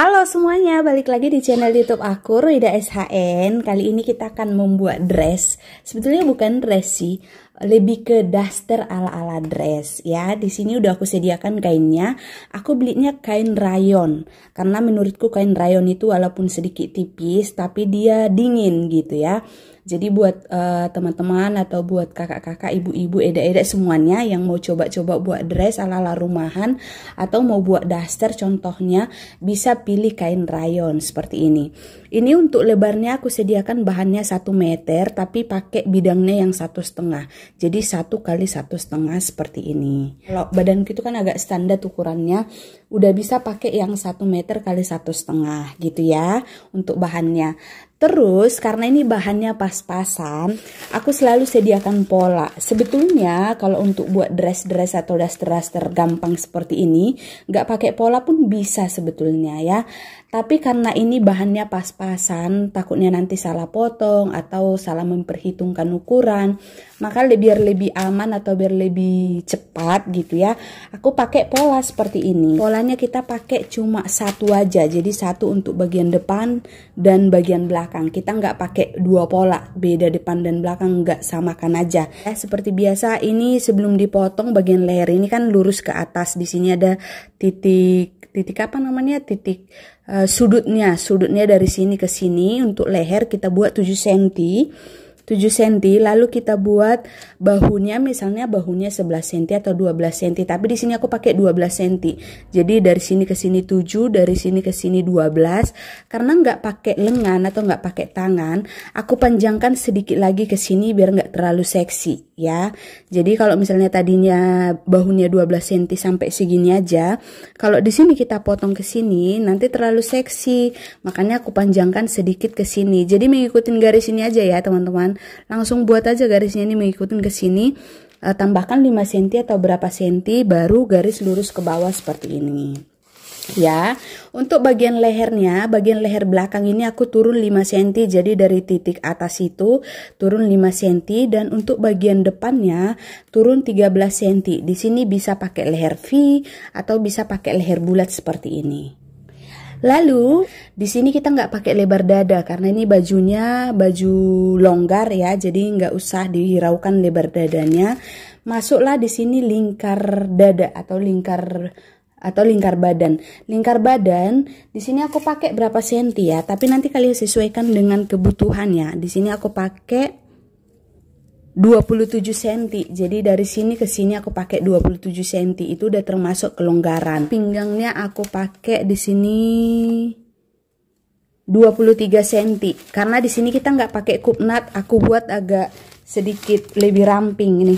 Halo semuanya, balik lagi di channel YouTube aku Rida SHN. Kali ini kita akan membuat dress. Sebetulnya bukan dress sih, lebih ke daster ala-ala dress ya. Di sini udah aku sediakan kainnya. Aku belinya kain rayon karena menurutku kain rayon itu walaupun sedikit tipis tapi dia dingin gitu ya. Jadi buat uh, teman-teman atau buat kakak-kakak, ibu-ibu, eda-eda semuanya yang mau coba-coba buat dress ala-ala rumahan atau mau buat daster contohnya bisa pilih kain rayon seperti ini. Ini untuk lebarnya aku sediakan bahannya 1 meter tapi pakai bidangnya yang satu setengah. Jadi satu kali satu setengah seperti ini. Kalau badan itu kan agak standar ukurannya, udah bisa pakai yang satu meter kali satu setengah gitu ya untuk bahannya. Terus karena ini bahannya pas-pasan, aku selalu sediakan pola. Sebetulnya kalau untuk buat dress-dress atau daster-daster gampang seperti ini, nggak pakai pola pun bisa sebetulnya ya. Tapi karena ini bahannya pas-pasan, takutnya nanti salah potong atau salah memperhitungkan ukuran, maka biar lebih aman atau biar lebih cepat gitu ya. Aku pakai pola seperti ini. Polanya kita pakai cuma satu aja, jadi satu untuk bagian depan dan bagian belakang. Kita nggak pakai dua pola, beda depan dan belakang nggak samakan aja. Eh, seperti biasa ini sebelum dipotong bagian leher ini kan lurus ke atas. Di sini ada titik titik apa namanya titik uh, sudutnya sudutnya dari sini ke sini untuk leher kita buat 7 cm 7 cm lalu kita buat bahunya misalnya bahunya 11 cm atau 12 cm tapi di sini aku pakai 12 cm jadi dari sini ke sini 7 dari sini ke sini 12 karena nggak pakai lengan atau nggak pakai tangan aku panjangkan sedikit lagi ke sini biar nggak terlalu seksi ya jadi kalau misalnya tadinya bahunya 12 cm sampai segini aja kalau di sini kita potong ke sini nanti terlalu seksi makanya aku panjangkan sedikit ke sini jadi mengikuti garis ini aja ya teman-teman langsung buat aja garisnya ini mengikuti ke sini uh, tambahkan 5 cm atau berapa cm baru garis lurus ke bawah seperti ini ya untuk bagian lehernya bagian leher belakang ini aku turun 5 cm jadi dari titik atas itu turun 5 cm dan untuk bagian depannya turun 13 cm di sini bisa pakai leher V atau bisa pakai leher bulat seperti ini Lalu di sini kita nggak pakai lebar dada karena ini bajunya baju longgar ya, jadi nggak usah dihiraukan lebar dadanya. Masuklah di sini lingkar dada atau lingkar atau lingkar badan. Lingkar badan di sini aku pakai berapa senti ya, tapi nanti kalian sesuaikan dengan kebutuhannya. Di sini aku pakai 27 cm. Jadi dari sini ke sini aku pakai 27 cm itu udah termasuk kelonggaran. Pinggangnya aku pakai di sini 23 cm karena di sini kita nggak pakai cup aku buat agak sedikit lebih ramping ini.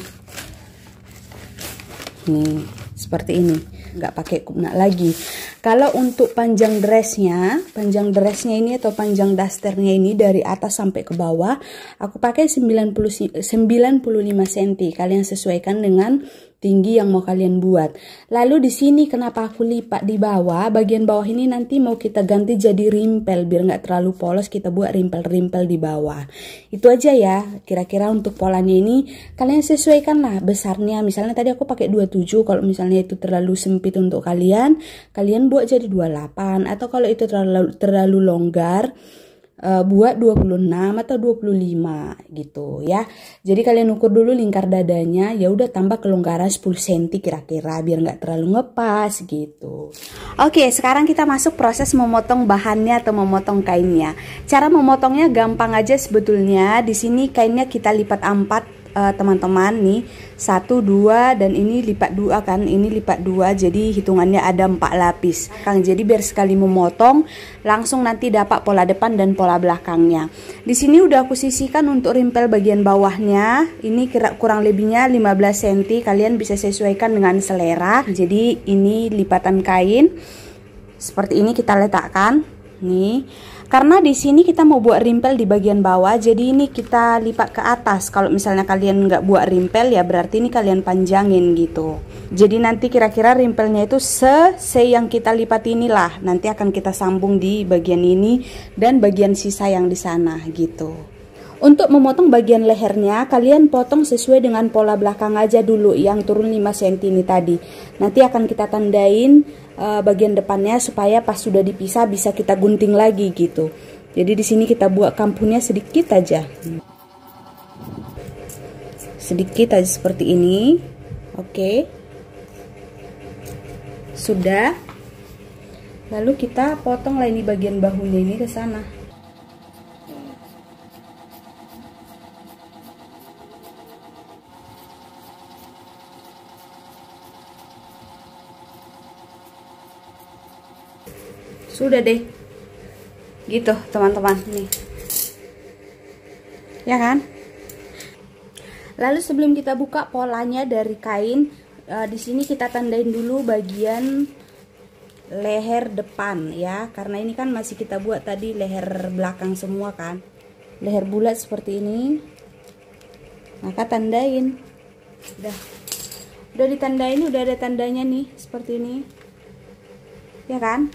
Nih, seperti ini. nggak pakai cup lagi. Kalau untuk panjang dressnya, panjang dressnya ini atau panjang dasternya ini dari atas sampai ke bawah, aku pakai 90, 95 cm. Kalian sesuaikan dengan tinggi yang mau kalian buat. Lalu di sini kenapa aku lipat di bawah, bagian bawah ini nanti mau kita ganti jadi rimpel biar nggak terlalu polos kita buat rimpel-rimpel di bawah. Itu aja ya, kira-kira untuk polanya ini kalian sesuaikan lah besarnya. Misalnya tadi aku pakai 27, kalau misalnya itu terlalu sempit untuk kalian, kalian buat jadi 28 atau kalau itu terlalu terlalu longgar Eh, buat 26 atau 25 gitu ya. Jadi kalian ukur dulu lingkar dadanya ya udah tambah kelonggaran 10 cm kira-kira biar nggak terlalu ngepas gitu. Oke, sekarang kita masuk proses memotong bahannya atau memotong kainnya. Cara memotongnya gampang aja sebetulnya. Di sini kainnya kita lipat empat. Eh, teman-teman uh, nih satu dua dan ini lipat dua kan ini lipat dua jadi hitungannya ada empat lapis kang jadi biar sekali memotong langsung nanti dapat pola depan dan pola belakangnya di sini udah aku sisihkan untuk rimpel bagian bawahnya ini kira kurang lebihnya 15 cm kalian bisa sesuaikan dengan selera jadi ini lipatan kain seperti ini kita letakkan nih karena di sini kita mau buat rimpel di bagian bawah jadi ini kita lipat ke atas kalau misalnya kalian nggak buat rimpel ya berarti ini kalian panjangin gitu jadi nanti kira-kira rimpelnya itu se se yang kita lipat inilah nanti akan kita sambung di bagian ini dan bagian sisa yang di sana gitu untuk memotong bagian lehernya, kalian potong sesuai dengan pola belakang aja dulu yang turun 5 cm ini tadi. Nanti akan kita tandain uh, bagian depannya supaya pas sudah dipisah bisa kita gunting lagi gitu. Jadi di sini kita buat kampungnya sedikit aja. Sedikit aja seperti ini. Oke. Sudah. Lalu kita potong lah ini bagian bahunya ini ke sana. sudah deh gitu teman-teman nih ya kan lalu sebelum kita buka polanya dari kain uh, di sini kita tandain dulu bagian leher depan ya karena ini kan masih kita buat tadi leher belakang semua kan leher bulat seperti ini maka tandain udah udah ditandain udah ada tandanya nih seperti ini ya kan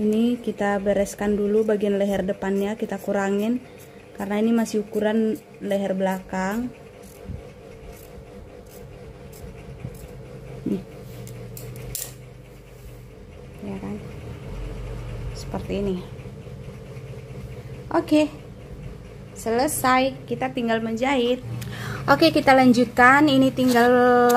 ini kita bereskan dulu bagian leher depannya kita kurangin karena ini masih ukuran leher belakang nih. ya kan seperti ini oke selesai kita tinggal menjahit Oke kita lanjutkan ini tinggal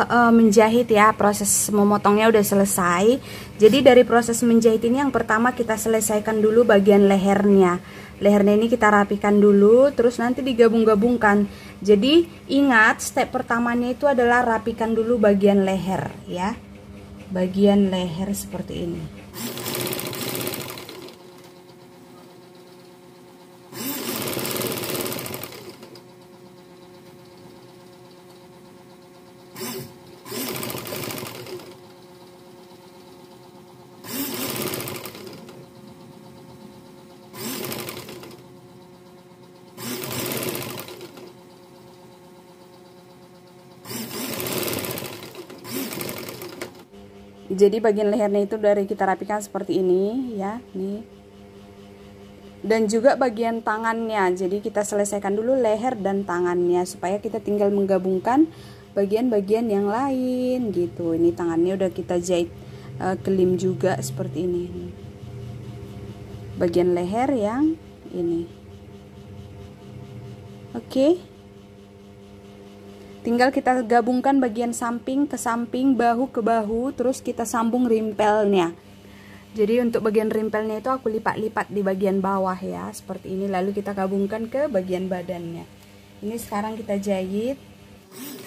e, menjahit ya proses memotongnya udah selesai jadi dari proses menjahit ini yang pertama kita selesaikan dulu bagian lehernya lehernya ini kita rapikan dulu terus nanti digabung-gabungkan jadi ingat step pertamanya itu adalah rapikan dulu bagian leher ya bagian leher seperti ini jadi bagian lehernya itu dari kita rapikan seperti ini ya nih dan juga bagian tangannya jadi kita selesaikan dulu leher dan tangannya supaya kita tinggal menggabungkan bagian-bagian yang lain gitu ini tangannya udah kita jahit uh, kelim juga seperti ini bagian leher yang ini oke okay. Tinggal kita gabungkan bagian samping ke samping, bahu ke bahu, terus kita sambung rimpelnya. Jadi untuk bagian rimpelnya itu aku lipat-lipat di bagian bawah ya, seperti ini. Lalu kita gabungkan ke bagian badannya. Ini sekarang kita jahit.